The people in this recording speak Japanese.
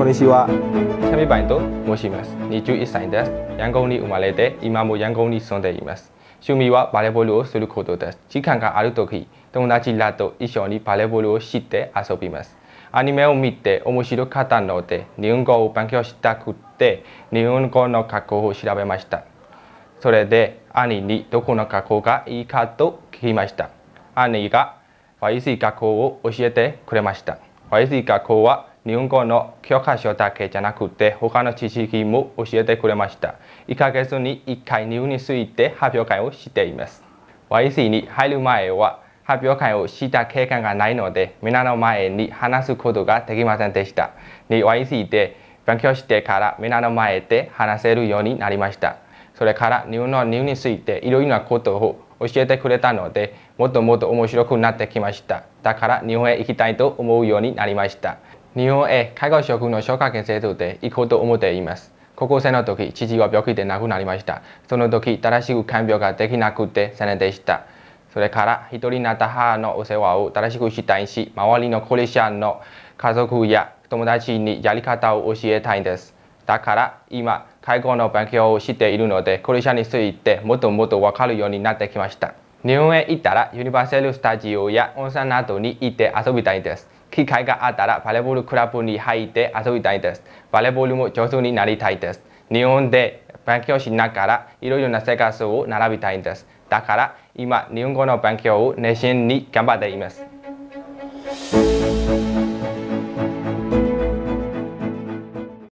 こんにちは。チャミバイと申します。21歳です。ヤンゴンに生まれて、今もヤンゴンに住んでいます。趣味はバレーボールをすることです。時間があるとき、友達らと一緒にバレーボールをして遊びます。アニメを見て面白かったので、日本語を勉強したくて、日本語の学校を調べました。それで、兄にどこの学校がいいかと聞きました。兄が、ワイシー学校を教えてくれました。ワイシー学校は日本語の教科書だけじゃなくて他の知識も教えてくれました。1ヶ月に1回日本について発表会をしています。YC に入る前は発表会をした経験がないので皆の前に話すことができませんでした。YC で勉強してから皆の前で話せるようになりました。それから日本の日本についていろいろなことを教えてくれたのでもっともっと面白くなってきました。だから日本へ行きたいと思うようになりました。日本へ介護職の消化権制度で行こうと思っています。高校生の時、父は病気で亡くなりました。その時、正しく看病ができなくて残念でした。それから、一人になった母のお世話を正しくしたいし、周りの高齢者の家族や友達にやり方を教えたいんです。だから、今、介護の勉強をしているので、高齢者についてもっともっとわかるようになってきました。日本へ行ったらユニバーサル・スタジオや温泉などに行って遊びたいです。機会があったらバレーボールクラブに入って遊びたいです。バレーボールも上手になりたいです。日本で勉強しながらいろいろな生活を並びたいです。だから今日本語の勉強を熱心に頑張っています。